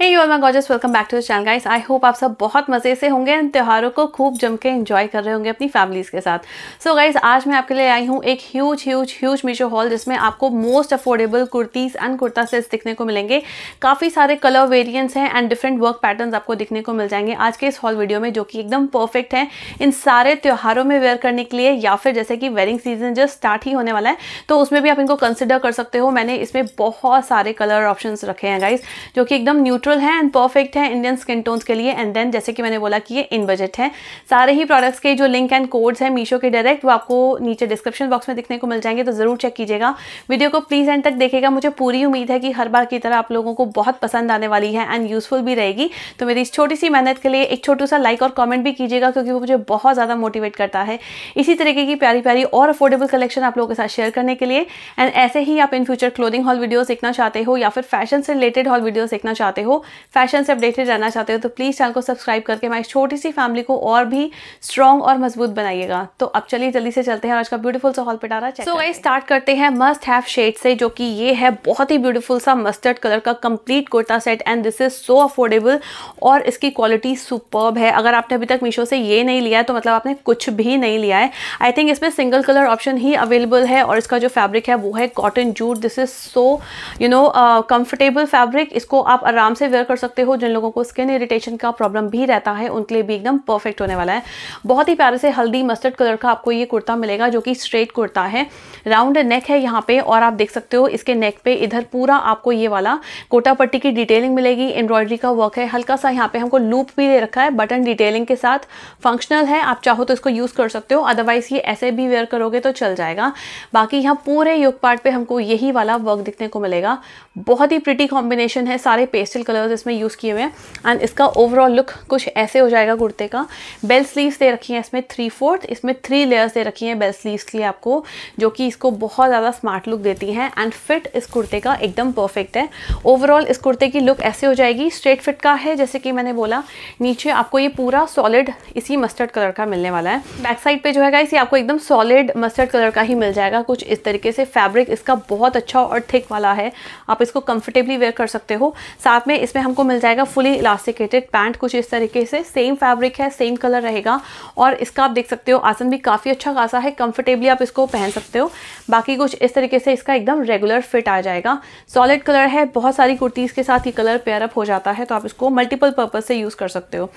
Hey you my gorgeous welcome back to the channel guys I hope आप सब बहुत मज़े से होंगे इन त्योहारों को खूब जम के इन्जॉय कर रहे होंगे अपनी फैमिलीज़ के साथ सो so गाइस आज मैं आपके लिए आई हूँ एक huge huge huge Meesho haul जिसमें आपको most affordable kurtis and kurta sets दिखने को मिलेंगे काफ़ी सारे कलर वेरियंट्स हैं एंड डिफरेंट वर्क पैटर्न आपको दिखने को मिल जाएंगे आज के इस हॉल वीडियो में जो कि एकदम परफेक्ट है इन सारे त्यौहारों में वेयर करने के लिए या फिर जैसे कि वेडिंग सीजन जस्ट स्टार्ट ही होने वाला है तो उसमें भी आप इनको कंसिडर कर सकते हो मैंने इसमें बहुत सारे कलर ऑप्शन रखे हैं गाइज जो कि एकदम न्यूट्रल न्यूट्रल है एंड परफेक्ट है इंडियन स्किन टोन्स के लिए एंड देन जैसे कि मैंने बोला कि ये इन बजट है सारे ही प्रोडक्ट्स के जो लिंक एंड कोड्स हैं मीशो के डायरेक्ट वो आपको नीचे डिस्क्रिप्शन बॉक्स में दिखने को मिल जाएंगे तो ज़रूर चेक कीजिएगा वीडियो को प्लीज़ एंड तक देखेगा मुझे पूरी उम्मीद है कि हर बार की तरह आप लोगों को बहुत पसंद आने वाली है एंड यूज़फुल भी रहेगी तो मेरी इस छोटी सी मेहनत के लिए एक छोटू सा लाइक और कॉमेंट भी कीजिएगा क्योंकि वो मुझे बहुत ज़्यादा मोटिवेट करता है इसी तरीके की प्यारी प्यारी और अफोर्डेबल कलेक्शन आप लोगों के साथ शेयर करने के लिए एंड ऐसे ही आप in future clothing haul video देखना चाहते हो या फिर फैशन से रिलेटेड हॉल वीडियो देखना चाहते हो फैशन से अपडेटेड रहना चाहते हो तो प्लीज़ चैनल को सब्सक्राइब करके हमारी छोटी सी फैमिली को और भी स्ट्रॉन्ग और मजबूत बनाइएगा तो अब चलिए जल्दी से चलते हैं आज का ब्यूटीफुल सा हॉल पिटारा सो वही स्टार्ट करते हैं मस्ट हैव शेड से जो कि ये है बहुत ही ब्यूटीफुल सा मस्टर्ड कलर का complete kurta set and this is so affordable और इसकी क्वालिटी सुपर्ब है अगर आपने अभी तक मीशो से ये नहीं लिया है तो मतलब आपने कुछ भी नहीं लिया है आई थिंक इसमें सिंगल कलर ऑप्शन ही अवेलेबल है और इसका जो फैब्रिक है वो है cotton jute this is so you know comfortable fabric इसको आप आराम से से वेयर कर सकते हो जिन लोगों को स्किन इरिटेशन का प्रॉब्लम भी रहता है उनके लिए भी एकदम परफेक्ट होने वाला है बहुत ही प्यारे से हल्दी मस्टर्ड कलर का आपको ये कुर्ता मिलेगा जो कि स्ट्रेट कुर्ता है राउंड नेक है यहाँ पे और आप देख सकते हो इसके नेक पे इधर पूरा आपको ये वाला कोटा पट्टी की डिटेलिंग मिलेगी एम्ब्रॉयडरी का वर्क है हल्का सा यहाँ पे हमको लूप भी दे रखा है बटन डिटेलिंग के साथ फंक्शनल है आप चाहो तो इसको यूज़ कर सकते हो अदरवाइज ये ऐसे भी वेयर करोगे तो चल जाएगा बाकी यहाँ पूरे योग पार्ट पे हमको यही वाला वर्क दिखने को मिलेगा बहुत ही प्रिटी कॉम्बिनेशन है सारे पेस्टल कलर कलर्स इसमें यूज़ किए हुए हैं एंड इसका ओवरऑल लुक कुछ ऐसे हो जाएगा कुर्ते का बेल स्लीव्स दे रखी हैं इसमें थ्री फोर्थ इसमें थ्री लेयर्स दे रखी हैं बेल स्लीव्स के लिए आपको जो कि इसको बहुत ज़्यादा स्मार्ट लुक देती हैं एंड फिट इस कुर्ते का एकदम परफेक्ट है ओवरऑल इस कुर्ते की लुक ऐसे हो जाएगी स्ट्रेट फिट का है जैसे कि मैंने बोला नीचे आपको ये पूरा सॉलिड इसी मस्टर्ड कलर का मिलने वाला है बैक साइड पर जो है इसी आपको एकदम सॉलिड मस्टर्ड कलर का ही मिल जाएगा कुछ इस तरीके से फैब्रिक इसका बहुत अच्छा और थिक वाला है आप इसको कंफर्टेबली वेयर कर सकते हो साथ में इसमें हमको मिल जाएगा फुली इलास्टिकेटेड पैंट कुछ इस तरीके से सेम फैब्रिक है सेम कलर रहेगा और इसका आप देख सकते हो आसन भी काफ़ी अच्छा खासा है कंफर्टेबली आप इसको पहन सकते हो बाकी कुछ इस तरीके से इसका एकदम रेगुलर फिट आ जाएगा सॉलिड कलर है बहुत सारी कुर्तीज़ के साथ ये कलर पेयरअप हो जाता है तो आप इसको मल्टीपल पर्पज़ से यूज़ कर सकते हो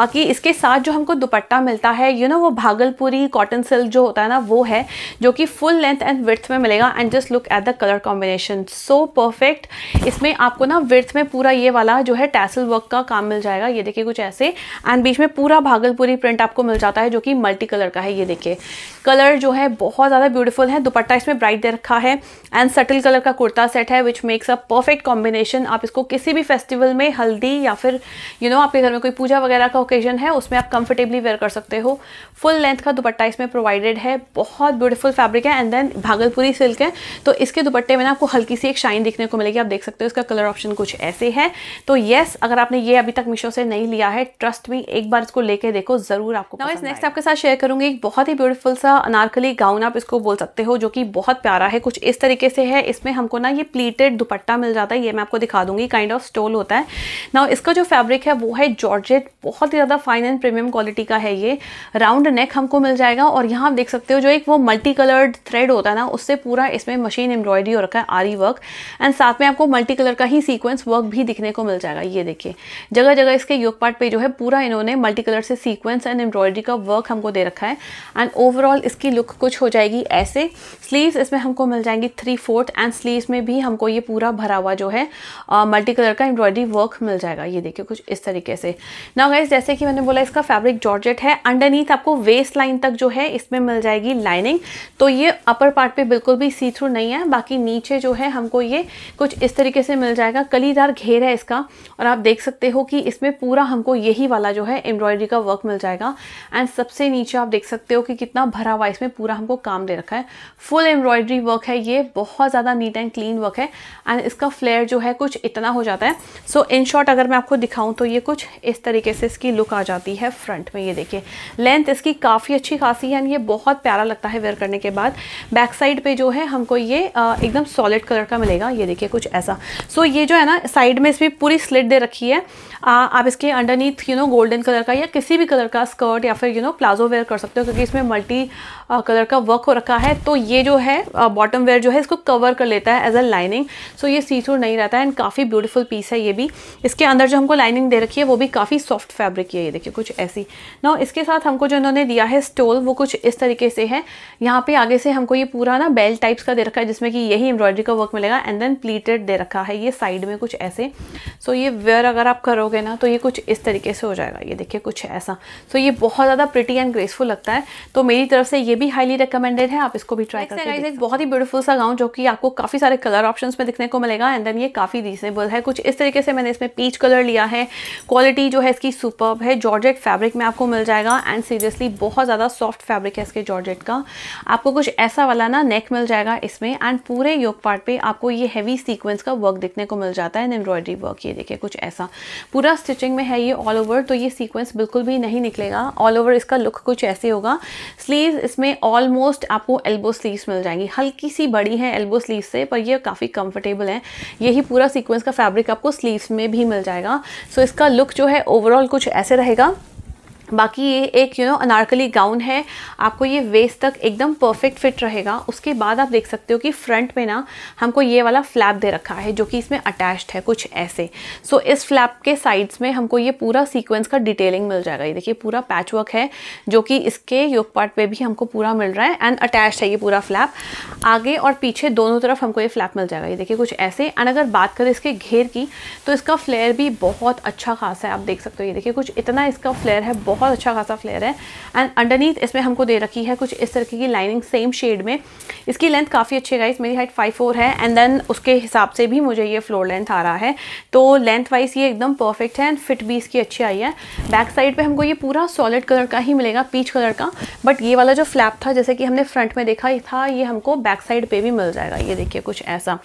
बाकी इसके साथ जो हमको दुपट्टा मिलता है यू नो वो भागलपुरी कॉटन सिल्क जो होता है ना वो है जो कि फुल लेंथ एंड विर्थ में मिलेगा and just look at the colour combination so perfect इसमें आपको ना विर्थ में पूरा ये वाला जो है टैसल वर्क का काम मिल जाएगा ये देखिए कुछ ऐसे एंड बीच में पूरा भागलपुरी प्रिंट आपको मिल जाता है जो कि मल्टी कलर का है ये देखिए कलर जो है बहुत ज़्यादा ब्यूटीफुल है दुपट्टा इसमें ब्राइट दे रखा है एंड सटल कलर का कुर्ता सेट है which makes a perfect combination आप इसको किसी भी फेस्टिवल में हल्दी या फिर यू you नो know, आपके घर में कोई पूजा वगैरह का ओकेजन है उसमें आप कंफर्टेबली वेयर कर सकते हो फुल लेंथ का दुपट्टा इसमें प्रोवाइडेड है बहुत ब्यूटीफुल फैब्रिक है एंड देन भागलपुरी सिल्क है तो इसके दुपट्टे में ना आपको हल्की सी एक शाइन दिखने को मिलेगी आप देख सकते हो इसका कलर ऑप्शन कुछ ऐसे है तो यस अगर आपने ये अभी तक मीशो से नहीं लिया है ट्रस्ट भी एक बार इसको लेके देखो ज़रूर आपको नाउ इस नेक्स्ट आपके साथ शेयर करूंगी एक बहुत ही ब्यूटीफुल सा अनारकली गाउन आप इसको बोल सकते हो जो कि बहुत प्यारा है कुछ इस तरीके से है इसमें हमको ना ये प्लीटेड दुपट्टा मिल जाता है ये मैं आपको दिखा दूंगी काइंड ऑफ स्टोल होता है ना इसका जो फैब्रिक है वो है जॉर्जेट बहुत ही ज़्यादा फाइन एंड प्रीमियम क्वालिटी का है ये राउंड नेक हमको मिल जाएगा और यहाँ आप देख सकते हो जो एक वो मल्टी कलर्ड थ्रेड होता है ना उससे पूरा इसमें मशीन एम्ब्रॉयडरी हो रखा है आरी वर्क एंड साथ में आपको मल्टी कलर का ही सीक्वेंस वर्क भी दिख देखने को मिल जाएगा ये देखिए जगह जगह इसके योग पार्ट पे जो है पूरा इन्होंने मल्टी कलर से सीक्वेंस एंड एम्ब्रॉयडरी का वर्क हमको दे रखा है एंड ओवरऑल इसकी लुक कुछ हो जाएगी ऐसे स्लीव्स इसमें हमको मिल जाएंगी थ्री फोर्थ एंड स्लीव्स में भी हमको ये पूरा भरा हुआ जो है मल्टी uh, कलर का एम्ब्रॉयडरी वर्क मिल जाएगा ये देखिए कुछ इस तरीके से ना गाइज जैसे कि मैंने बोला इसका फैब्रिक जॉर्जेट है अंडरनीथ आपको वेस्ट लाइन तक जो है इसमें मिल जाएगी लाइनिंग तो ये अपर पार्ट पे बिल्कुल भी सी थ्रू नहीं है बाकी नीचे जो है हमको ये कुछ इस तरीके से मिल जाएगा कलीदार घेर है है इसका और आप देख सकते हो कि इसमें पूरा हमको यही वाला जो है एम्ब्रॉयडरी का वर्क मिल जाएगा एंड सबसे नीचे आप देख सकते हो कि कितना भरा हुआ इसमें पूरा हमको काम दे रखा है फुल एम्ब्रॉयडरी वर्क है ये बहुत ज़्यादा नीट एंड क्लीन वर्क है एंड इसका फ्लेयर जो है कुछ इतना हो जाता है सो इन शॉर्ट अगर मैं आपको दिखाऊँ तो ये कुछ इस तरीके से इसकी लुक आ जाती है फ्रंट में ये देखिए लेंथ इसकी काफ़ी अच्छी खासी है एंड ये बहुत प्यारा लगता है वेयर करने के बाद बैक साइड पर जो है हमको ये एकदम सॉलिड कलर का मिलेगा ये देखिए कुछ ऐसा सो so, ये जो है ना साइड में इस भी पूरी स्लिट दे रखी है आ, आप इसके underneath you know golden colour का या किसी भी कलर का स्कर्ट या फिर यू नो प्लाजो वेयर कर सकते हो क्योंकि इसमें मल्टी कलर का वर्क हो रखा है तो ये जो है बॉटम वेयर जो है इसको कवर कर लेता है एज अ लाइनिंग सो ये सी नहीं रहता है एंड काफ़ी ब्यूटीफुल पीस है ये भी इसके अंदर जो हमको लाइनिंग दे रखी है वो भी काफ़ी सॉफ्ट फैब्रिक है ये देखिए कुछ ऐसी ना इसके साथ हमको जो इन्होंने दिया है स्टोल वो कुछ इस तरीके से है यहाँ पे आगे से हमको ये पूरा ना बेल्ट टाइप्स का दे रखा है जिसमें कि यही एम्ब्रॉयडरी का वर्क मिलेगा एंड देन प्लीटेड दे रखा है ये साइड में कुछ ऐसे सो so, ये वेयर अगर आप करोगे ना तो ये कुछ इस तरीके से हो जाएगा ये देखिए कुछ ऐसा सो so, ये बहुत ज़्यादा प्रिटी एंड ग्रेसफुल लगता है तो मेरी तरफ से ये भी हाईली रिकमेंडेड है आप इसको भी ट्राई करके हैं एक बहुत ही ब्यूटीफुल सा गाउन जो कि आपको काफ़ी सारे कलर ऑप्शन में दिखने को मिलेगा एंड देन ये काफ़ी रीजनेबल है कुछ इस तरीके से मैंने इसमें पीच कलर लिया है क्वालिटी जो है इसकी सुपर है जॉर्जेट फैब्रिक में आपको मिल जाएगा एंड सीरियसली बहुत ज़्यादा सॉफ्ट फैब्रिक है इसके जॉर्जेट का आपको कुछ ऐसा वाला ना नेक मिल जाएगा इसमें एंड पूरे योग पार्ट पे आपको ये हैवी सीक्वेंस का वर्क देखने को मिल जाता है एंड एम्ब्रॉयडरी वर्क ये देखिए कुछ ऐसा पूरा स्टिचिंग में है ये ऑल ओवर तो ये सीक्वेंस बिल्कुल भी नहीं निकलेगा ऑल ओवर इसका लुक कुछ ऐसे होगा स्लीव इसमें ऑलमोस्ट आपको एल्बो स्लीव्स मिल जाएंगी हल्की सी बड़ी है एल्बो स्लीव से पर यह काफ़ी कंफर्टेबल है यही पूरा सीक्वेंस का फैब्रिक आपको स्लीव्स में भी मिल जाएगा सो so इसका लुक जो है ओवरऑल कुछ ऐसे रहेगा बाकी ये एक यू नो अनारकली गाउन है आपको ये वेस्ट तक एकदम परफेक्ट फिट रहेगा उसके बाद आप देख सकते हो कि फ्रंट में ना हमको ये वाला फ्लैप दे रखा है जो कि इसमें अटैच्ड है कुछ ऐसे सो so, इस फ्लैप के साइड्स में हमको ये पूरा सीक्वेंस का डिटेलिंग मिल जाएगा ये देखिए पूरा पैच वर्क है जो कि इसके योग पार्ट पर भी हमको पूरा मिल रहा है एंड अटैच है ये पूरा फ्लैप आगे और पीछे दोनों तरफ हमको ये फ्लैप मिल जाएगा ये देखिए कुछ ऐसे एंड अगर बात करें इसके घेर की तो इसका फ्लेयर भी बहुत अच्छा खासा है आप देख सकते हो ये देखिए कुछ इतना इसका फ्लेयर है बहुत बहुत अच्छा खासा फ्लेयर है एंड अंडरनीथ इसमें हमको दे रखी है कुछ इस तरीके की लाइनिंग सेम शेड में इसकी लेंथ काफ़ी अच्छी गाइस मेरी हाइट फाइव फोर है एंड देन उसके हिसाब से भी मुझे ये फ्लोर लेंथ आ रहा है तो लेंथ वाइज ये एकदम परफेक्ट है एंड फिट भी इसकी अच्छी आई है बैक साइड पर हमको ये पूरा सॉलिड कलर का ही मिलेगा पीच कलर का बट ये वाला जो फ्लैप था जैसे कि हमने फ्रंट में देखा था ये हमको बैक साइड पर भी मिल जाएगा ये देखिए कुछ ऐसा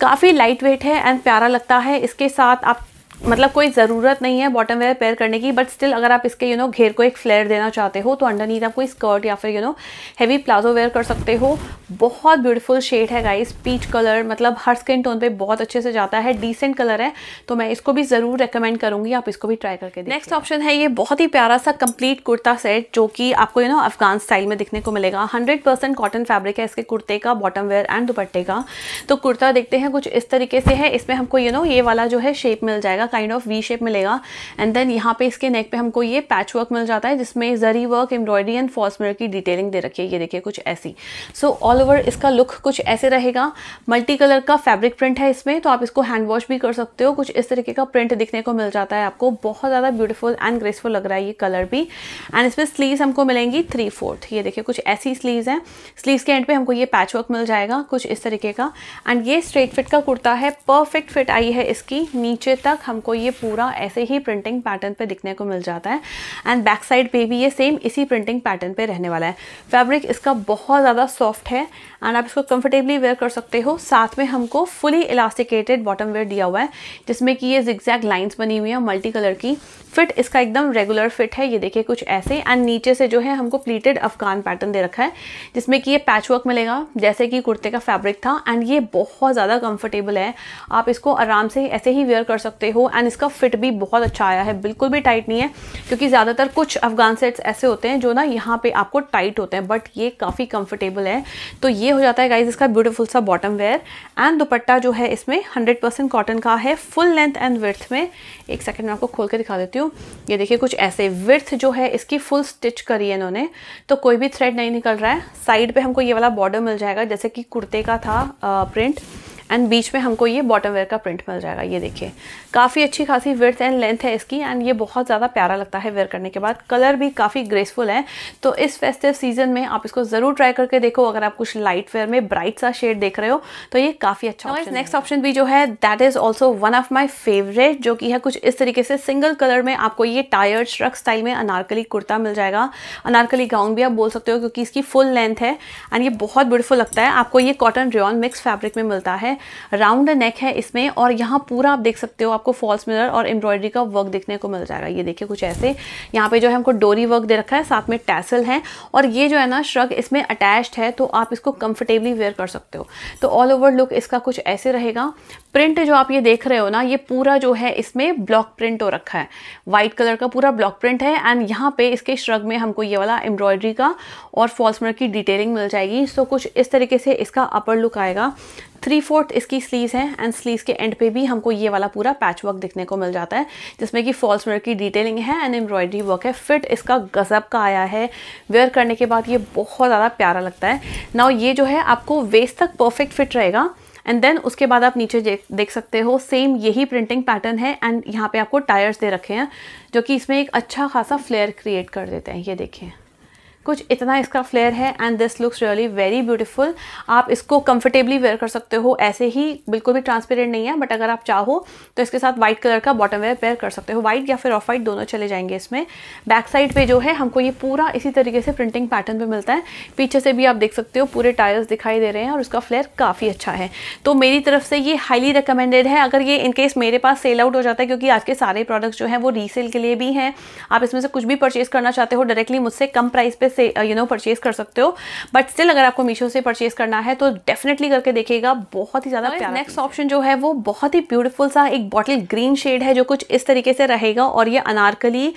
काफ़ी लाइट वेट है एंड प्यारा लगता है इसके साथ आप मतलब कोई ज़रूरत नहीं है बॉटम वेयर पेयर करने की बट स्टिल अगर आप इसके यू नो घेर को एक फ्लेयर देना चाहते हो तो अंडर नीट आप कोई स्कर्ट या फिर you know heavy palazzo wear कर सकते हो बहुत ब्यूटीफुल शेड है गाइस पीच कलर मतलब हर स्किन टोन पे बहुत अच्छे से जाता है डिसेंट कलर है तो मैं इसको भी ज़रूर रिकमेंड करूँगी आप इसको भी ट्राई करके नेक्स्ट ऑप्शन है ये बहुत ही प्यारा सा कंप्लीट कुर्ता सेट जो कि आपको यू नो अफगान स्टाइल में दिखने को मिलेगा हंड्रेड परसेंट कॉटन फैब्रिक है इसके कुर्ते का बॉटम वेयर एंड दुपट्टे का तो कुर्ता देखते हैं कुछ इस तरीके से है इसमें हमको यू नो ये वाला जो है शेप मिल जाएगा मिलेगा काइंड ऑफ वी शेप मिलेगा एंड देन यहाँ पे इसके नेक पे हमको ये पैच वर्क मिल जाता है जिसमें zari work embroidery and false की डिटेलिंग दे रखी है ये देखिए कुछ ऐसी सो ऑल ओवर इसका लुक कुछ ऐसे रहेगा मल्टी कलर का फैब्रिक प्रिंट है इसमें तो आप इसको हैंड वॉश भी कर सकते हो कुछ इस तरीके का प्रिंट दिखने को मिल जाता है आपको बहुत ज़्यादा ब्यूटीफुल एंड ग्रेसफुल लग रहा है ये कलर भी एंड इसमें स्लीव्स हमको मिलेंगी थ्री फोर्थ ये देखिए कुछ ऐसी स्लीव्स हैं स्लीव्स के एंड पे हमको ये पैच वर्क मिल जाएगा कुछ इस तरीके का एंड ये स्ट्रेट फिट का कुर्ता है परफेक्ट फिट आई है इसकी नीचे तक हमको ये पूरा ऐसे ही प्रिंटिंग पैटर्न पे दिखने को मिल जाता है एंड बैक साइड पे भी ये सेम इसी प्रिंटिंग पैटर्न पे रहने वाला है फैब्रिक इसका बहुत ज़्यादा सॉफ्ट है एंड आप इसको कंफर्टेबली वेयर कर सकते हो साथ में हमको फुली इलास्टिकेटेड बॉटम वेयर दिया हुआ है जिसमें कि ये जिक्जैक लाइन्स बनी हुई हैं मल्टी कलर की फिट इसका एकदम रेगुलर फिट है ये देखिए कुछ ऐसे एंड नीचे से जो है हमको प्लीटेड अफगान पैटर्न दे रखा है जिसमें कि ये पैच वर्क मिलेगा जैसे कि कुर्ते का फैब्रिक था एंड ये बहुत ज़्यादा कंफर्टेबल है आप इसको आराम से ऐसे ही वेयर कर सकते हो एंड इसका फिट भी बहुत अच्छा आया है बिल्कुल भी टाइट नहीं है क्योंकि ज़्यादातर कुछ अफगान सेट्स ऐसे होते हैं जो ना यहाँ पे आपको टाइट होते हैं बट ये काफ़ी कंफर्टेबल है तो ये हो जाता है गाइज इसका ब्यूटीफुल सा बॉटम वेयर एंड दुपट्टा जो है इसमें हंड्रेड परसेंट कॉटन का है फुल लेंथ एंड विर्थ में एक सेकेंड में आपको खोल के दिखा देती हूँ ये देखिए कुछ ऐसे विर्थ जो है इसकी फुल स्टिच करी है इन्होंने तो कोई भी थ्रेड नहीं निकल रहा है साइड पर हमको ये वाला बॉर्डर मिल जाएगा जैसे कि कुर्ते का था प्रिंट uh, एंड बीच में हमको ये बॉटम वेयर का प्रिंट मिल जाएगा ये देखिए काफ़ी अच्छी खासी विर्थ एंड लेंथ है इसकी एंड ये बहुत ज़्यादा प्यारा लगता है वेयर करने के बाद कलर भी काफ़ी ग्रेसफुल है तो इस फेस्टिव सीजन में आप इसको ज़रूर ट्राई करके देखो अगर आप कुछ लाइट वेयर में ब्राइट सा शेड देख रहे हो तो ये काफ़ी अच्छा नेक्स्ट ऑप्शन भी जो है that is also one of my favourite जो कि है कुछ इस तरीके से सिंगल कलर में आपको ये टायर्ड श्रक स्टाइल में अनारकली कुर्ता मिल जाएगा अनारकली गाउन भी आप बोल सकते हो क्योंकि इसकी फुल लेंथ है एंड ये बहुत ब्यूटीफुल लगता है आपको ये कॉटन रियॉन मिक्स फैब्रिक में मिलता है राउंड नेक है इसमें और यहाँ पूरा आप देख सकते हो आपको फॉल्स मिरर और एम्ब्रॉयडरी का वर्क देखने को मिल जाएगा ये देखिए कुछ ऐसे यहाँ पे जो है हमको डोरी वर्क दे रखा है साथ में टैसल है और ये जो है ना श्रग इसमें अटैच्ड है तो आप इसको कंफर्टेबली वेयर कर सकते हो तो ऑल ओवर लुक इसका कुछ ऐसे रहेगा प्रिंट जो आप ये देख रहे हो ना ये पूरा जो है इसमें ब्लॉक प्रिंट हो रखा है वाइट कलर का पूरा ब्लॉक प्रिंट है एंड यहाँ पे इसके श्रग में हमको ये वाला एम्ब्रॉयडरी का और फॉल्स मर्क की डिटेलिंग मिल जाएगी सो so, कुछ इस तरीके से इसका अपर लुक आएगा थ्री फोर्थ इसकी स्लीव है एंड स्लीव के एंड पे भी हमको ये वाला पूरा पैच वर्क दिखने को मिल जाता है जिसमें कि फॉल्स वर्क की डिटेलिंग है एंड एम्ब्रॉयडरी वर्क है फिट इसका गजब का आया है वेयर करने के बाद ये बहुत ज़्यादा प्यारा लगता है नाउ ये जो है आपको वेस्ट तक परफेक्ट फिट रहेगा एंड देन उसके बाद आप नीचे देख सकते हो सेम यही प्रिंटिंग पैटर्न है एंड यहाँ पे आपको टायर्स दे रखे हैं जो कि इसमें एक अच्छा खासा फ्लेयर क्रिएट कर देते हैं ये देखें कुछ इतना इसका फ्लेयर है and this looks really very beautiful आप इसको कंफर्टेबली वेयर कर सकते हो ऐसे ही बिल्कुल भी ट्रांसपेरेंट नहीं है बट अगर आप चाहो तो इसके साथ वाइट कलर का बॉटम वेयर पेयर कर सकते हो वाइट या फिर ऑफ वाइट दोनों चले जाएंगे इसमें बैक साइड पे जो है हमको ये पूरा इसी तरीके से प्रिंटिंग पैटर्न पर मिलता है पीछे से भी आप देख सकते हो पूरे टायर्स दिखाई दे रहे हैं और उसका फ्लेयर काफ़ी अच्छा है तो मेरी तरफ से ये हाईली रिकमेंडेड है अगर ये इनकेस मेरे पास सेल आउट हो जाता है क्योंकि आज के सारे प्रोडक्ट्स जो हैं वो रीसेल के लिए भी हैं आप इसमें से कुछ भी परचेज करना चाहते हो डायरेक्टली मुझसे कम प्राइस पर से यू नो परचेज कर सकते हो बट स्टिल अगर आपको मीशो से परचेज करना है तो डेफिनेटली करके देखिएगा बहुत ही ज़्यादा नेक्स्ट ऑप्शन जो है वो बहुत ही ब्यूटीफुल सा एक बॉटल ग्रीन शेड है जो कुछ इस तरीके से रहेगा और ये Anarkali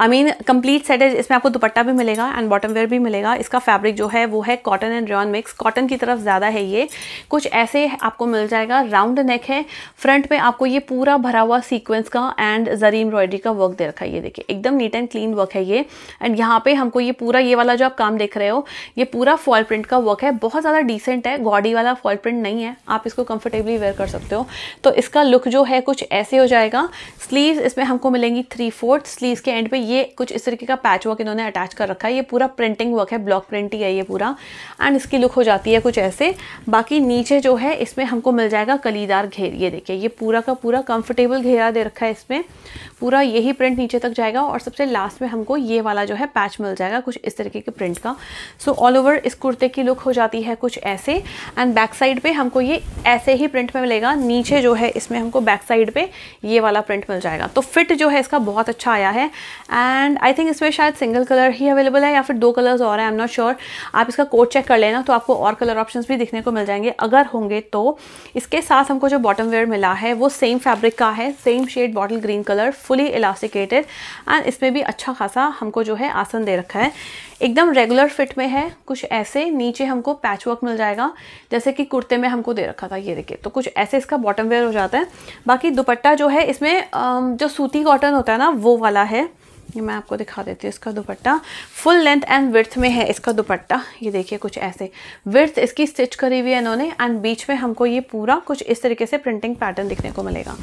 I mean complete set है इसमें आपको दुपट्टा भी मिलेगा एंड बॉटम वेयर भी मिलेगा इसका फैब्रिक जो है वो है cotton and rayon mix cotton की तरफ ज़्यादा है ये कुछ ऐसे आपको मिल जाएगा राउंड नेक है फ्रंट पे आपको ये पूरा भरा हुआ सीक्वेंस का एंड जरी एम्ब्रॉयडरी का वर्क दे रखा है ये देखिए एकदम नीट एंड क्लीन वर्क है ये एंड यहाँ पर हमको ये पूरा ये वाला जो आप काम देख रहे हो ये पूरा फॉल प्रिंट का वर्क है बहुत ज़्यादा डिसेंट है गॉडी वाला फॉल प्रिंट नहीं है आप इसको कम्फर्टेबली वेयर कर सकते हो तो इसका लुक जो है कुछ ऐसे हो जाएगा स्लीव इसमें हमको मिलेंगी थ्री फोर्थ स्लीव के एंड पे ये कुछ इस तरीके का पैच वर्क इन्होंने अटैच कर रखा है ये पूरा प्रिंटिंग वर्क है ब्लॉक प्रिंट ही है ये पूरा एंड इसकी लुक हो जाती है कुछ ऐसे बाकी नीचे जो है इसमें हमको मिल जाएगा कलीदार घेर ये देखिए ये पूरा का पूरा कंफर्टेबल घेरा दे रखा है इसमें पूरा यही प्रिंट नीचे तक जाएगा और सबसे लास्ट में हमको ये वाला जो है पैच मिल जाएगा कुछ इस तरीके के प्रिंट का सो ऑल ओवर इस कुर्ते की लुक हो जाती है कुछ ऐसे एंड बैक साइड पे हमको ये ऐसे ही प्रिंट में मिलेगा नीचे जो है इसमें हमको बैक साइड पे ये वाला प्रिंट मिल जाएगा तो फिट जो है इसका बहुत अच्छा आया है एंड आई थिंक इसमें शायद सिंगल कलर ही अवेलेबल है या फिर दो कलर्स और हैं आई एम नॉट श्योर आप इसका कोड चेक कर लेना तो आपको और कलर ऑप्शंस भी दिखने को मिल जाएंगे अगर होंगे तो इसके साथ हमको जो बॉटम वेयर मिला है वो सेम फैब्रिक का है same shade bottle green colour fully elasticated and इसमें भी अच्छा खासा हमको जो है आसन दे रखा है एकदम रेगुलर फिट में है कुछ ऐसे नीचे हमको पैच वर्क मिल जाएगा जैसे कि कुर्ते में हमको दे रखा था ये देखिए तो कुछ ऐसे इसका बॉटम वेयर हो जाता है बाकी दुपट्टा जो है इसमें जो सूती कॉटन होता है ना वो वाला है ये मैं आपको दिखा देती हूँ इसका dupatta full length and width में है इसका दुपट्टा ये देखिए कुछ ऐसे विर्थ इसकी स्टिच करी हुई है इन्होंने एंड बीच में हमको ये पूरा कुछ इस तरीके से प्रिंटिंग पैटर्न दिखने को मिलेगा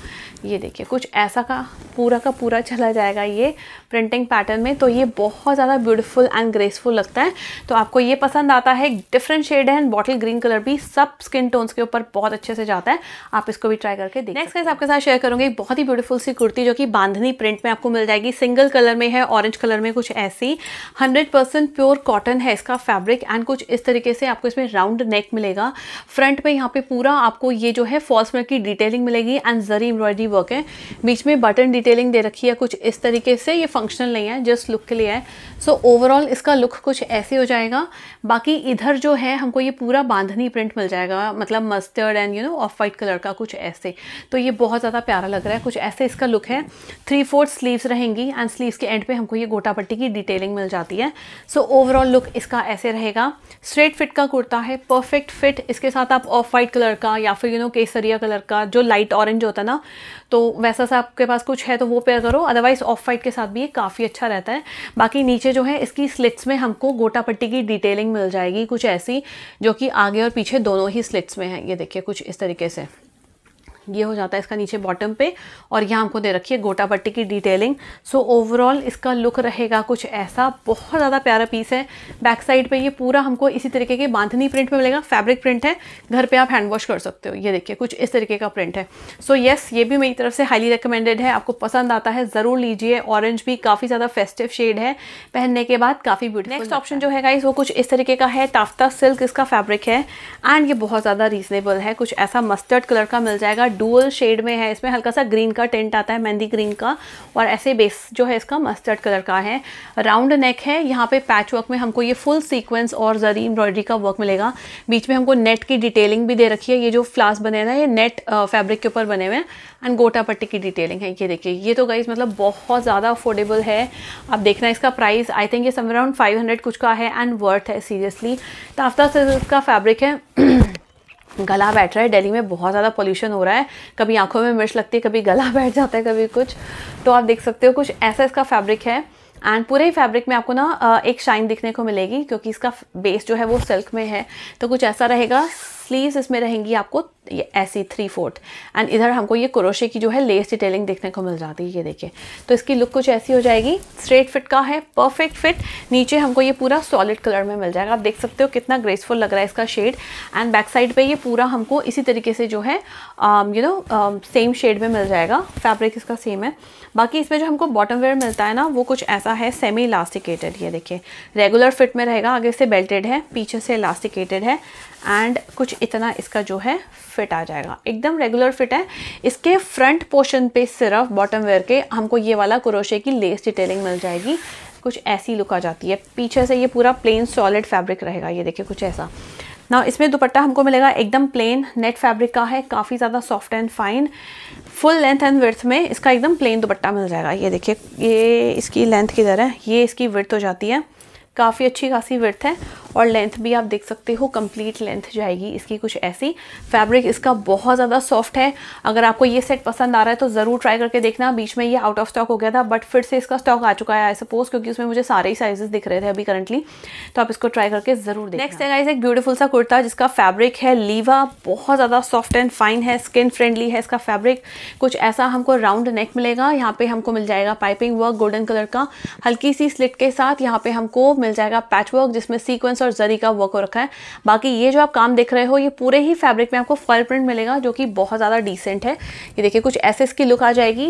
ये देखिए कुछ ऐसा का पूरा का पूरा चला जाएगा ये प्रिंटिंग पैटर्न में तो ये बहुत ज़्यादा ब्यूटीफुल एंड ग्रेसफुल लगता है तो आपको ये पसंद आता है डिफरेंट शेड है एंड बॉटल ग्रीन कलर भी सब स्किन टोन्स के ऊपर बहुत अच्छे से जाता है आप इसको भी ट्राई करके देख नेक्स्ट आपके साथ शेयर करूँगी बहुत ही ब्यूटीफुल सी कुर्ती जो कि बांधनी प्रिंट में आपको मिल जाएगी सिंगल कलर में है ऑरेंज कलर में कुछ ऐसी 100% परसेंट प्योर कॉटन है इसका फैब्रिक एंड कुछ इस तरीके से आपको इसमें राउंड नेक मिलेगा फ्रंट पे यहाँ पे पूरा आपको ये जो है फॉल्स वर्क की डिटेलिंग मिलेगी एंड जरी एम्ब्रॉयडरी वर्क है बीच में बटन डिटेलिंग दे रखी है कुछ इस तरीके से ये फंक्शनल नहीं है जस्ट लुक के लिए है सो so, ओवरऑल इसका लुक कुछ ऐसे हो जाएगा बाकी इधर जो है हमको ये पूरा बांधनी प्रिंट मिल जाएगा मतलब mustard and you know off white colour का कुछ ऐसे तो ये बहुत ज़्यादा प्यारा लग रहा है कुछ ऐसे इसका लुक है थ्री फोर्थ स्लीव्स रहेंगी एंड स्लीव्स के एंड पे हमको ये गोटा पट्टी की डिटेलिंग मिल जाती है सो ओवरऑल लुक इसका ऐसे रहेगा स्ट्रेट फिट का कुर्ता है परफेक्ट फिट इसके साथ आप ऑफ वाइट कलर का या फिर यू नो केसरिया कलर का जो लाइट ऑरेंज होता है ना तो वैसा सा आपके पास कुछ है तो वो पेयर करो अदरवाइज ऑफ वाइट के साथ भी ये काफ़ी अच्छा रहता है बाकी नीचे जो है इसकी स्लिट्स में हमको गोटा पट्टी की डिटेलिंग मिल जाएगी कुछ ऐसी जो कि आगे और पीछे दोनों ही स्लिट्स में है ये देखिए कुछ इस तरीके से ये हो जाता है इसका नीचे बॉटम पे और यहाँ हमको दे रखी है गोटा पट्टी की डिटेलिंग सो ओवरऑल इसका लुक रहेगा कुछ ऐसा बहुत ज़्यादा प्यारा पीस है बैक साइड पे ये पूरा हमको इसी तरीके के बांधनी प्रिंट में मिलेगा फैब्रिक प्रिंट है घर पर आप हैंड वॉश कर सकते हो ये देखिए कुछ इस तरीके का प्रिंट है सो so, येस yes, ये भी मेरी तरफ से हाईली रिकमेंडेड है आपको पसंद आता है ज़रूर लीजिए ऑरेंज भी काफ़ी ज़्यादा फेस्टिव शेड है पहनने के बाद काफ़ी ब्यूटी नेक्स्ट ऑप्शन जो है गाइज वो कुछ इस तरीके का है ताफ्ता सिल्क इसका फैब्रिक है एंड ये बहुत ज़्यादा रीजनेबल है कुछ ऐसा मस्टर्ड कलर का मिल जाएगा डुअल शेड में है इसमें हल्का सा ग्रीन का टेंट आता है मेहंदी ग्रीन का और ऐसे बेस जो है इसका मस्टर्ड कलर का है राउंड नेक है यहाँ पे पैच वर्क में हमको ये फुल सीक्वेंस और जरी एम्ब्रॉयडरी का वर्क मिलेगा बीच में हमको नेट की डिटेलिंग भी दे रखी है ये जो फ्लास बने ना ये नेट फैब्रिक के ऊपर बने हुए हैं एंड गोटा पट्टी की डिटेलिंग है ये देखिए ये तो गाइज मतलब बहुत ज़्यादा अफोर्डेबल है आप देखना इसका प्राइस आई थिंक ये समराउंड अराउंड फाइव हंड्रेड कुछ का है एंड वर्थ है सीरियसली ताफ्ता से इसका फैब्रिक है गला बैठ रहा है दिल्ली में बहुत ज़्यादा पोल्यूशन हो रहा है कभी आंखों में मिर्च लगती है कभी गला बैठ जाता है कभी कुछ तो आप देख सकते हो कुछ ऐसा इसका फैब्रिक है एंड पूरे ही फैब्रिक में आपको ना एक शाइन दिखने को मिलेगी क्योंकि इसका बेस जो है वो सिल्क में है तो कुछ ऐसा रहेगा स्लीव्स इसमें रहेंगी आपको ये ऐसी थ्री फोर्थ एंड इधर हमको ये क्रोशे की जो है लेस डिटेलिंग देखने को मिल जाती है ये देखिए तो इसकी लुक कुछ ऐसी हो जाएगी स्ट्रेट फिट का है परफेक्ट फिट नीचे हमको ये पूरा सॉलिड कलर में मिल जाएगा आप देख सकते हो कितना ग्रेसफुल लग रहा है इसका शेड एंड बैक साइड पर ये पूरा हमको इसी तरीके से जो है यू नो सेम शेड में मिल जाएगा फैब्रिक इसका सेम है बाकी इसमें जो हमको बॉटम वेयर मिलता है ना वो कुछ ऐसा है सेमी इलास्टिकेटेड ये देखिए रेगुलर फिट में रहेगा आगे से बेल्टेड है पीछे से इलास्टिकेटेड है एंड कुछ इतना इसका जो है फिट आ जाएगा एकदम रेगुलर फिट है इसके फ्रंट पोर्शन पे सिर्फ बॉटम वेयर के हमको ये वाला क्रोशे की लेस डिटेलिंग मिल जाएगी कुछ ऐसी लुक आ जाती है पीछे से ये पूरा प्लेन सॉलिड फैब्रिक रहेगा ये देखिए कुछ ऐसा ना इसमें दुपट्टा हमको मिलेगा एकदम प्लेन नेट फैब्रिक का है काफ़ी ज़्यादा soft and fine full length and width में इसका एकदम प्लेन दुपट्टा मिल जाएगा ये देखिए ये इसकी लेंथ किधर है ये इसकी विर्थ हो जाती है काफ़ी अच्छी खासी विर्थ है और लेंथ भी आप देख सकते हो कंप्लीट लेंथ जाएगी इसकी कुछ ऐसी फैब्रिक इसका बहुत ज़्यादा सॉफ्ट है अगर आपको ये सेट पसंद आ रहा है तो ज़रूर ट्राई करके देखना बीच में ये आउट ऑफ स्टॉक हो गया था बट फिर से इसका स्टॉक आ चुका है आई सपोज क्योंकि उसमें मुझे सारे ही साइजेस दिख रहे थे अभी करंटली तो आप इसको ट्राई करके ज़रूर देखें नेक्स्ट है इस एक ब्यूटीफुल सा कुर्ता जिसका फैब्रिक है लीवा बहुत ज़्यादा सॉफ्ट एंड फाइन है स्किन फ्रेंडली है इसका फैब्रिक कुछ ऐसा हमको राउंड नेक मिलेगा यहाँ पर हमको मिल जाएगा पाइपिंग वर्क गोल्डन कलर का हल्की सी स्लिट के साथ यहाँ पे हमको मिल जाएगा पैचवर्क जिसमें सीक्वेंस और जरी का वर्क हो रखा है बाकी ये जो आप काम देख रहे हो ये पूरे ही फैब्रिक में आपको फल प्रिंट मिलेगा जो कि बहुत ज़्यादा डिसेंट है ये देखिए कुछ ऐसे इसकी लुक आ जाएगी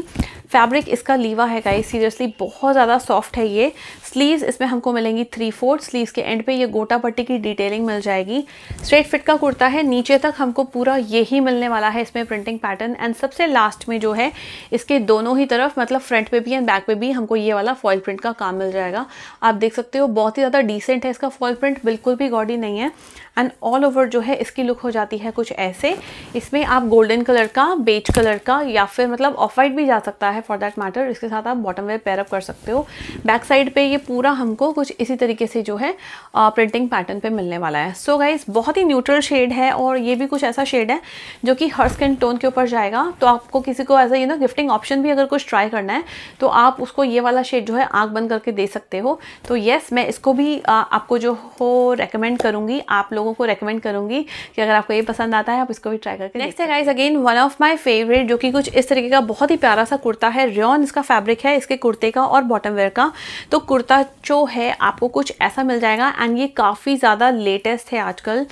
फैब्रिक इसका लीवा है गाइस सीरियसली बहुत ज़्यादा सॉफ्ट है ये स्लीव्स इसमें हमको मिलेंगी थ्री फोर्थ स्लीव्स के एंड पे ये गोटा पट्टी की डिटेलिंग मिल जाएगी स्ट्रेट फिट का कुर्ता है नीचे तक हमको पूरा यही मिलने वाला है इसमें प्रिंटिंग पैटर्न एंड सबसे लास्ट में जो है इसके दोनों ही तरफ मतलब फ्रंट पे भी एंड बैक पे भी हमको ये वाला फॉइल प्रिंट का काम मिल जाएगा आप देख सकते हो बहुत ही ज़्यादा डिसेंट है इसका फॉल प्रिंट बिल्कुल भी गॉडी नहीं है एंड ऑल ओवर जो है इसकी लुक हो जाती है कुछ ऐसे इसमें आप गोल्डन कलर का बेच कलर का या फिर मतलब ऑफ वाइट भी जा सकता है फॉर देट मैटर इसके साथ आप बॉटम वेयर पैरअप कर सकते हो बैक साइड पे ये पूरा हमको कुछ इसी तरीके से जो है प्रिंटिंग पैटर्न पे मिलने वाला है सो so गाइज बहुत ही न्यूट्रल शेड है और ये भी कुछ ऐसा शेड है जो कि हर स्किन टोन के ऊपर जाएगा तो आपको किसी को uh you know gifting option भी अगर कुछ ट्राई करना है तो आप उसको ये वाला शेड जो है आँख बंद करके दे सकते हो तो येस मैं इसको भी आ, आपको जो हो रेकमेंड करूँगी आप लोगों लोगों को रेकमेंड करूंगी कि अगर आपको ये पसंद आता है आप इसको भी ट्राई करके नेक्स्ट है guys again one of my favourite जो कि कुछ इस तरीके का बहुत ही प्यारा सा कुर्ता है रियॉन इसका फैब्रिक है इसके कुर्ते का और बॉटम वेयर का तो कुर्ता जो है आपको कुछ ऐसा मिल जाएगा एंड ये काफ़ी ज़्यादा लेटेस्ट है आजकल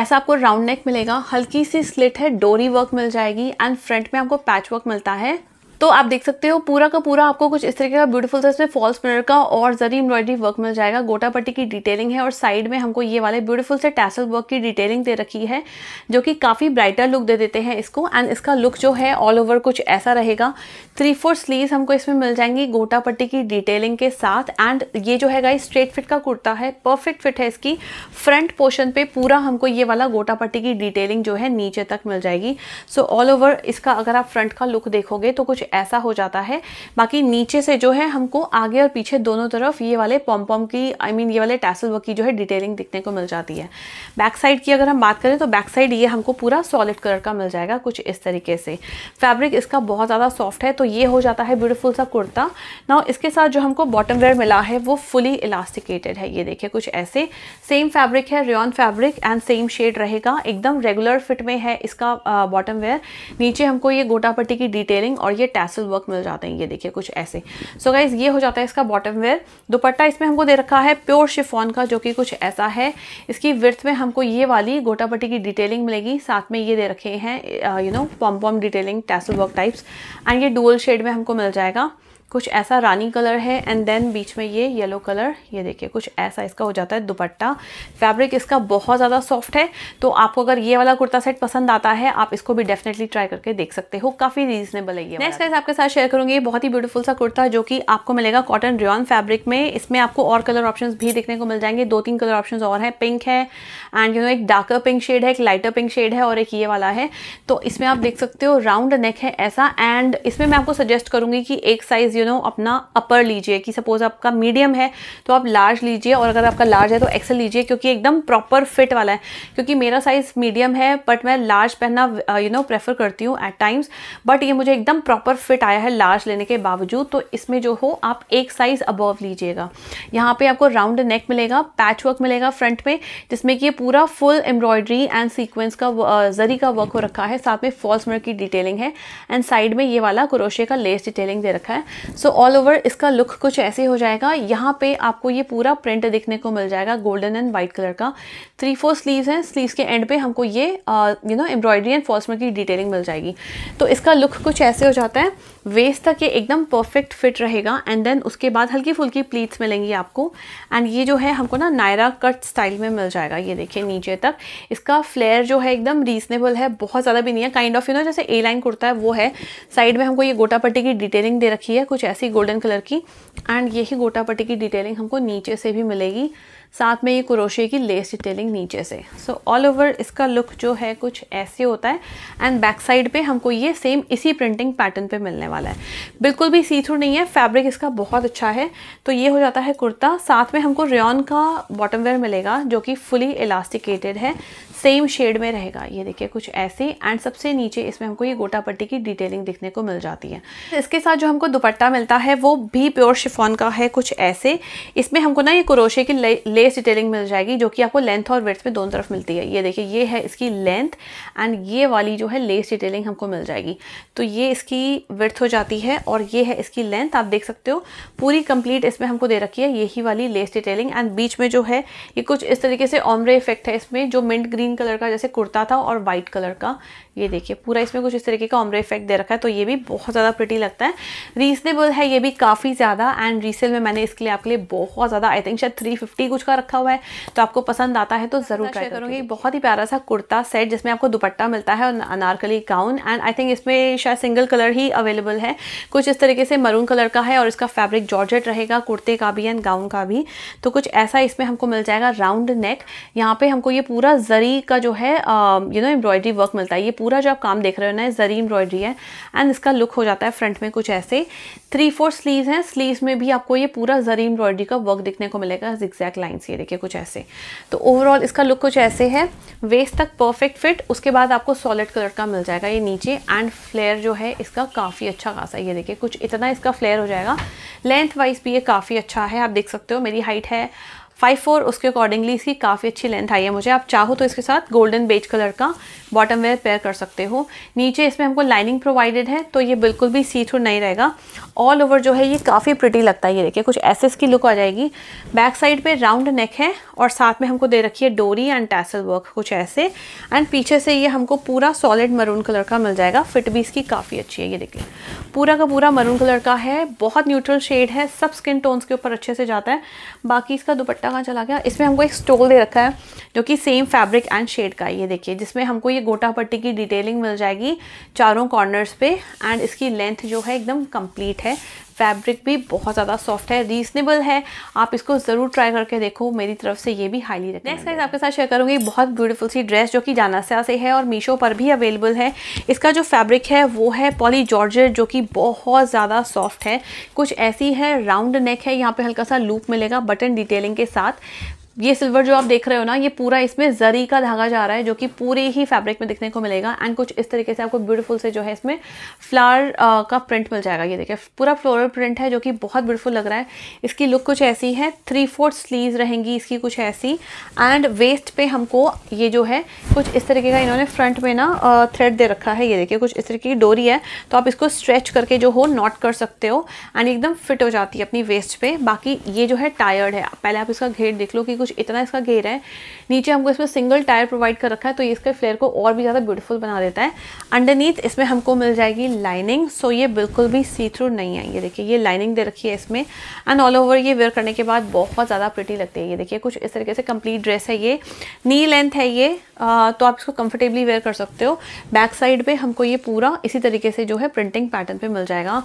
ऐसा आपको राउंड नेक मिलेगा हल्की सी स्लिट है डोरी वर्क मिल जाएगी एंड फ्रंट में आपको पैच वर्क मिलता है तो आप देख सकते हो पूरा का पूरा आपको कुछ इस तरीके का ब्यूटीफुल सा इसमें फॉल्स मिरर का और जरी एम्ब्रॉयडरी वर्क मिल जाएगा गोटा पट्टी की डिटेलिंग है और साइड में हमको ये वाले ब्यूटीफुल से टैसल वर्क की डिटेलिंग दे रखी है जो कि काफ़ी ब्राइटर लुक दे देते हैं इसको एंड इसका लुक जो है ऑल ओवर कुछ ऐसा रहेगा थ्री फोर स्लीव हमको इसमें मिल जाएंगी गोटा पट्टी की डिटेलिंग के साथ एंड ये जो है स्ट्रेट फिट का कुर्ता है परफेक्ट फिट है इसकी फ्रंट पोर्शन पर पूरा हमको ये वाला गोटा पट्टी की डिटेलिंग जो है नीचे तक मिल जाएगी सो ऑल ओवर इसका अगर आप फ्रंट का लुक देखोगे तो कुछ ऐसा हो जाता है बाकी नीचे से जो है हमको आगे और पीछे दोनों तरफ ये वाले पॉम पॉम की आई I मीन mean, ये वाले टैसल वर्क की जो है डिटेलिंग दिखने को मिल जाती है बैक साइड की अगर हम बात करें तो बैक साइड ये हमको पूरा सॉलिड कलर का मिल जाएगा कुछ इस तरीके से फैब्रिक इसका बहुत ज़्यादा सॉफ्ट है तो ये हो जाता है ब्यूटीफुल सा कुर्ता ना इसके साथ जो हमको बॉटम वेयर मिला है वो फुली इलास्टिकेटेड है ये देखिए कुछ ऐसे सेम फैब्रिक है rayon fabric and same shade रहेगा एकदम रेगुलर फिट में है इसका बॉटम वेयर नीचे हमको ये गोटापट्टी की डिटेलिंग और ये टैसल वर्क मिल जाते हैं ये देखिए कुछ ऐसे सो so गाइज ये हो जाता है इसका बॉटम वेयर दुपट्टा इसमें हमको दे रखा है प्योर शिफॉन का जो कि कुछ ऐसा है इसकी विर्थ में हमको ये वाली गोटापट्टी की डिटेलिंग मिलेगी साथ में ये दे रखे हैं you know pompom detailing tassel work types and ये डुअल शेड में हमको मिल जाएगा कुछ ऐसा रानी कलर है एंड देन बीच में ये येलो कलर ये देखिए कुछ ऐसा इसका हो जाता है दुपट्टा फैब्रिक इसका बहुत ज़्यादा सॉफ्ट है तो आपको अगर ये वाला कुर्ता सेट पसंद आता है आप इसको भी डेफिनेटली ट्राई करके देख सकते हो काफ़ी रीजनेबल है ये नेक्स्ट साइज आपके साथ शेयर करूँगी बहुत ही ब्यूटीफुल सा कुर्ता जो कि आपको मिलेगा कॉटन रियॉन फैब्रिक में इसमें आपको और कलर ऑप्शन भी देखने को मिल जाएंगे दो तीन कलर ऑप्शन और हैं पिंक है एंड यू नो एक डार्कर पिंक शेड है एक लाइटर पिंक शेड है और एक ये वाला है तो इसमें आप देख सकते हो राउंड नेक है ऐसा एंड इसमें मैं आपको सजेस्ट करूँगी कि एक साइज़ यू नो अपना अपर लीजिए कि सपोज़ आपका मीडियम है तो आप लार्ज लीजिए और अगर आपका लार्ज है तो एक्सेल लीजिए क्योंकि एकदम प्रॉपर फिट वाला है क्योंकि मेरा साइज़ मीडियम है बट मैं लार्ज पहनना यू नो प्रेफर करती हूँ एट टाइम्स बट ये मुझे एकदम प्रॉपर फिट आया है लार्ज लेने के बावजूद तो इसमें जो हो आप एक साइज़ अबव लीजिएगा यहाँ पर आपको राउंड नेक मिलेगा पैच वर्क मिलेगा फ्रंट में जिसमें कि ये पूरा फुल एम्ब्रॉयडरी एंड सीक्वेंस का जरी uh, का वर्क हो रखा है साथ में फॉल्स मर्क की डिटेलिंग है एंड साइड में ये वाला क्रोशे का लेस डिटेलिंग दे रखा है सो ऑल ओवर इसका लुक कुछ ऐसे हो जाएगा यहाँ पे आपको ये पूरा प्रिंट देखने को मिल जाएगा गोल्डन एंड वाइट कलर का थ्री फोर स्लीव्स हैं स्लीव्स के एंड पे हमको ये यू नो एम्ब्रॉयडरी एंड फॉल्समर की डिटेलिंग मिल जाएगी तो इसका लुक कुछ ऐसे हो जाता है वेस्ट तक ये एकदम परफेक्ट फिट रहेगा एंड देन उसके बाद हल्की फुल्की प्लीट्स मिलेंगी आपको एंड ये जो है हमको ना नायरा कट स्टाइल में मिल जाएगा ये देखिए नीचे तक इसका फ्लेयर जो है एकदम रीजनेबल है बहुत ज़्यादा भी नहीं है काइंड ऑफ यू नो जैसे ए लाइन कुर्ता है वो है साइड में हमको ये गोटा पट्टी की डिटेलिंग दे रखी है कुछ ऐसी गोल्डन कलर की एंड यही गोटा पट्टी की डिटेलिंग हमको नीचे से भी मिलेगी साथ में ये क्रोशे की लेस डिटेलिंग नीचे से सो ऑल ओवर इसका लुक जो है कुछ ऐसे होता है एंड बैक साइड पे हमको ये सेम इसी प्रिंटिंग पैटर्न पे मिलने वाला है बिल्कुल भी सी थ्रू नहीं है फैब्रिक इसका बहुत अच्छा है तो ये हो जाता है कुर्ता साथ में हमको रेन का बॉटम वेयर मिलेगा जो कि फुली इलास्टिकेटेड है सेम शेड में रहेगा ये देखिए कुछ ऐसे एंड सबसे नीचे इसमें हमको ये गोटा पट्टी की डिटेलिंग दिखने को मिल जाती है इसके साथ जो हमको दुपट्टा मिलता है वो भी प्योर शिफॉन का है कुछ ऐसे इसमें हमको ना ये क्रोशे की ले, ले लेस डिटेलिंग मिल जाएगी जो कि आपको लेंथ और वर्थ में दोनों तरफ मिलती है ये देखिए ये है इसकी लेंथ एंड ये वाली जो है लेस डिटेलिंग हमको मिल जाएगी तो ये इसकी वर्थ हो जाती है और ये है इसकी लेंथ आप देख सकते हो पूरी कंप्लीट इसमें हमको दे रखी है यही वाली लेस डिटेलिंग एंड बीच में जो है ये कुछ इस तरीके से ऑमरे इफेक्ट है इसमें जो मिंट ग्रीन कलर का जैसे कुर्ता था और वाइट कलर का ये देखिए पूरा इसमें कुछ इस तरीके का ऑमरे इफेक्ट दे रखा है तो ये भी बहुत ज़्यादा प्रिटी लगता है रीजनेबल है ये भी काफ़ी ज़्यादा एंड रीसेल में मैंने इसके लिए आपके लिए बहुत ज़्यादा आई थिंक शायद थ्री फिफ्टी कुछ का रखा हुआ है तो आपको पसंद आता है तो ज़रूर ट्राई करूँगी बहुत ही प्यारा सा कुर्ता सेट जिसमें आपको दुपट्टा मिलता है और anarkali gown and I think इसमें शायद सिंगल कलर ही अवेलेबल है कुछ इस तरीके से मरून कलर का है और इसका फैब्रिक जॉर्जेट रहेगा कुर्ते का भी एंड गाउन का भी तो कुछ ऐसा इसमें हमको मिल जाएगा राउंड नेक यहाँ पर हमको ये पूरा जरी का जो है यू नो एम्ब्रॉयडरी वर्क मिलता है ये पूरा जो आप काम देख रहे हो ना जरी एम्ब्रॉयडरी है एंड इसका लुक हो जाता है फ्रंट में कुछ ऐसे थ्री फोर स्लीव हैं स्लीव में भी आपको ये पूरा जरी एम्ब्रॉयडरी का वर्क दिखने को मिलेगा एग्जैक्ट लाइन्स ये देखिए कुछ ऐसे तो ओवरऑल इसका लुक कुछ ऐसे है वेस्ट तक परफेक्ट फिट उसके बाद आपको सॉलिड कलर का मिल जाएगा ये नीचे एंड फ्लेयर जो है इसका काफ़ी अच्छा खासा ये देखिए कुछ इतना इसका फ्लेयर हो जाएगा लेंथ वाइज भी ये काफ़ी अच्छा है आप देख सकते हो मेरी हाइट है फाइव फोर उसके अकॉर्डिंगली इसकी काफ़ी अच्छी लेंथ आई है मुझे आप चाहो तो इसके साथ गोल्डन बेज कलर का बॉटम वेयर पेयर कर सकते हो नीचे इसमें हमको लाइनिंग प्रोवाइडेड है तो ये बिल्कुल भी सी थ्रू नहीं रहेगा ऑल ओवर जो है ये काफ़ी प्रिटी लगता है ये देखिए कुछ ऐसे इसकी लुक आ जाएगी बैक साइड पे राउंड नेक है और साथ में हमको दे रखी है डोरी एंड टैसल वर्क कुछ ऐसे एंड पीछे से ये हमको पूरा सॉलिड मरून कलर का मिल जाएगा फिट भी इसकी काफ़ी अच्छी है ये देखिए पूरा का पूरा मरून कलर का है बहुत न्यूट्रल शेड है सब स्किन टोन्स के ऊपर अच्छे से जाता है बाकी इसका दुपट्टा दुपट्टा कहाँ चला गया इसमें हमको एक स्टोल दे रखा है जो कि सेम फैब्रिक एंड शेड का ये देखिए जिसमें हमको ये गोटा पट्टी की डिटेलिंग मिल जाएगी चारों कॉर्नर्स पे एंड इसकी लेंथ जो है एकदम कंप्लीट है फैब्रिक भी बहुत ज़्यादा सॉफ्ट है रीजनेबल है आप इसको ज़रूर ट्राई करके देखो मेरी तरफ से ये भी हाईली नेक्स्ट साइज आपके साथ शेयर करूँगी बहुत ब्यूटीफुल सी ड्रेस जो कि जानास्या से है और मीशो पर भी अवेलेबल है इसका जो फैब्रिक है वो है पॉली जॉर्ज जो कि बहुत ज़्यादा सॉफ्ट है कुछ ऐसी है राउंड नेक है यहाँ पर हल्का सा लूप मिलेगा बटन डिटेलिंग के साथ ये सिल्वर जो आप देख रहे हो ना ये पूरा इसमें जरी का धागा जा रहा है जो कि पूरे ही फैब्रिक में दिखने को मिलेगा एंड कुछ इस तरीके से आपको ब्यूटीफुल से जो है इसमें फ्लावर का प्रिंट मिल जाएगा ये देखिए पूरा फ्लोरल प्रिंट है जो कि बहुत ब्यूटीफुल लग रहा है इसकी लुक कुछ ऐसी है थ्री फोर्थ स्लीव रहेंगी इसकी कुछ ऐसी एंड वेस्ट पे हमको ये जो है कुछ इस तरीके का इन्होंने फ्रंट में ना थ्रेड दे रखा है ये देखिए कुछ इस तरीके की डोरी है तो आप इसको स्ट्रेच करके जो हो नॉट कर सकते हो एंड एकदम फिट हो जाती है अपनी वेस्ट पे बाकी ये जो है टायर्ड है पहले आप इसका घेर देख लो कि कुछ इतना इसका घेर है नीचे हमको इसमें सिंगल टायर प्रोवाइड कर रखा है तो ये इसके फ्लेयर को और भी ज़्यादा ब्यूटीफुल बना देता है अंडरनीथ इसमें हमको मिल जाएगी लाइनिंग सो ये बिल्कुल भी सी थ्रू नहीं है ये देखिए ये लाइनिंग दे रखी है इसमें एंड ऑल ओवर ये वेयर करने के बाद बहुत ज़्यादा प्रिटी लगती है ये देखिए कुछ इस तरीके से कम्प्लीट ड्रेस है ये नी लेंथ है ये तो आप इसको कम्फर्टेबली वेयर कर सकते हो बैक साइड पर हमको ये पूरा इसी तरीके से जो है प्रिंटिंग पैटर्न पर मिल जाएगा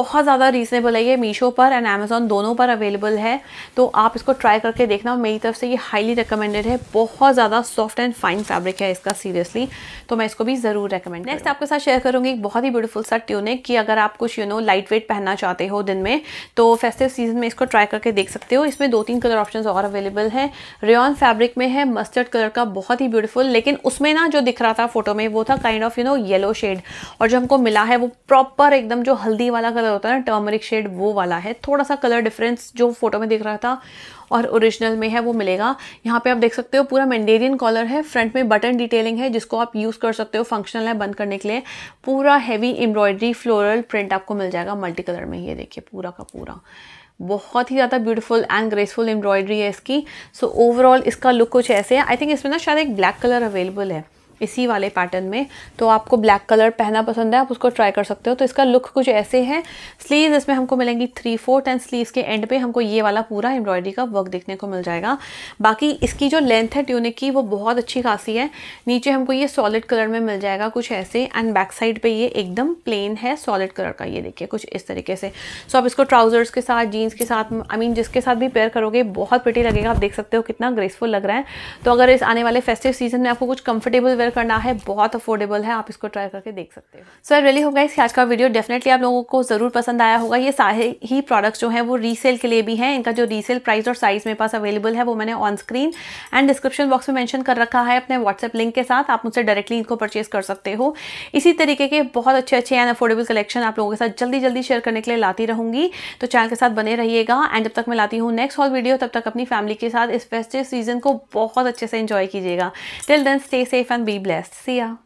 बहुत ज़्यादा रीजनेबल है ये मीशो पर एंड अमेज़ोन दोनों पर अवेलेबल है तो आप इसको ट्राई करके देखना मेरी मेरी तरफ से ये हाईली रिकमेंडेड है बहुत ज़्यादा सॉफ्ट एंड फाइन फैब्रिक है इसका सीरियसली तो मैं इसको भी ज़रूर रिकमेंड नेक्स्ट आपके साथ शेयर करूँगी एक बहुत ही ब्यूटीफुल सा ट्यूनिक कि अगर आप कुछ यू नो लाइट वेट पहनना चाहते हो दिन में तो फेस्टिव सीजन में इसको ट्राई करके देख सकते हो इसमें दो तीन कलर ऑप्शन और अवेलेबल हैं रेन फैब्रिक में है मस्टर्ड कलर का बहुत ही ब्यूटीफुल लेकिन उसमें ना जो दिख रहा था फोटो में वो था kind of you know yellow shade और जो हमको मिला है वो प्रॉपर एकदम जो हल्दी वाला कलर होता है ना टर्मरिक शेड वो वाला है थोड़ा सा कलर डिफरेंस जो फोटो में दिख रहा था और ओरिजिनल में है वो मिलेगा यहाँ पे आप देख सकते हो पूरा मैंडेरियन कॉलर है फ्रंट में बटन डिटेलिंग है जिसको आप यूज़ कर सकते हो फंक्शनल है बंद करने के लिए पूरा हैवी एम्ब्रॉयडरी फ्लोरल प्रिंट आपको मिल जाएगा मल्टी कलर में ये देखिए पूरा का पूरा बहुत ही ज़्यादा ब्यूटीफुल एंड ग्रेसफुल एम्ब्रॉयडरी है इसकी सो so, ओवरऑल इसका लुक कुछ ऐसे है आई थिंक इसमें ना शायद एक ब्लैक कलर अवेलेबल है इसी वाले पैटर्न में तो आपको ब्लैक कलर पहनना पसंद है आप उसको ट्राई कर सकते हो तो इसका लुक कुछ ऐसे है स्लीव इसमें हमको मिलेंगी थ्री फोर्थ एंड स्लीव्स के एंड पे हमको ये वाला पूरा एम्ब्रॉयडरी का वर्क देखने को मिल जाएगा बाकी इसकी जो लेंथ है ट्यूनिक की वो बहुत अच्छी खासी है नीचे हमको ये सॉलिड कलर में मिल जाएगा कुछ ऐसे एंड बैक साइड पर ये एकदम प्लेन है सॉलिड कलर का ये देखिए कुछ इस तरीके से सो so आप इसको ट्राउजर्स के साथ जीन्स के साथ आई मीन जिसके साथ भी पेयर करोगे बहुत पिटी लगेगा आप देख सकते हो कितना ग्रेसफुल लग रहा है तो अगर इस आने वाले फेस्टिव सीजन में आपको कुछ कंफर्टेबल ऑर्डर करना है बहुत अफोर्डेबल है आप इसको ट्राई करके देख सकते हो सो आई रियली होगा इसकी आज का वीडियो डेफिनेटली आप लोगों को ज़रूर पसंद आया होगा ये सारे ही प्रोडक्ट्स जो हैं वो रीसेल के लिए भी हैं इनका जो रीसेल प्राइस और साइज़ मेरे पास अवेलेबल है वो मैंने on screen and description box में मैंशन कर रखा है अपने व्हाट्सएप लिंक के साथ आप मुझसे डायरेक्टली इनको परचेज कर सकते हो इसी तरीके के बहुत अच्छे अच्छे एंड अफोर्डेबल कलेक्शन आप लोगों के साथ जल्दी जल्दी शेयर करने के लिए लाती रहूंगी तो चैनल के साथ बने रहिएगा एंड जब तक मैं लाती हूँ नेक्स्ट हॉल वीडियो तब तक अपनी फैमिली के साथ इस फेस्टिव सीजन को बहुत अच्छे से इंजॉय कीजिएगा till then stay safe and be Be blessed. See ya.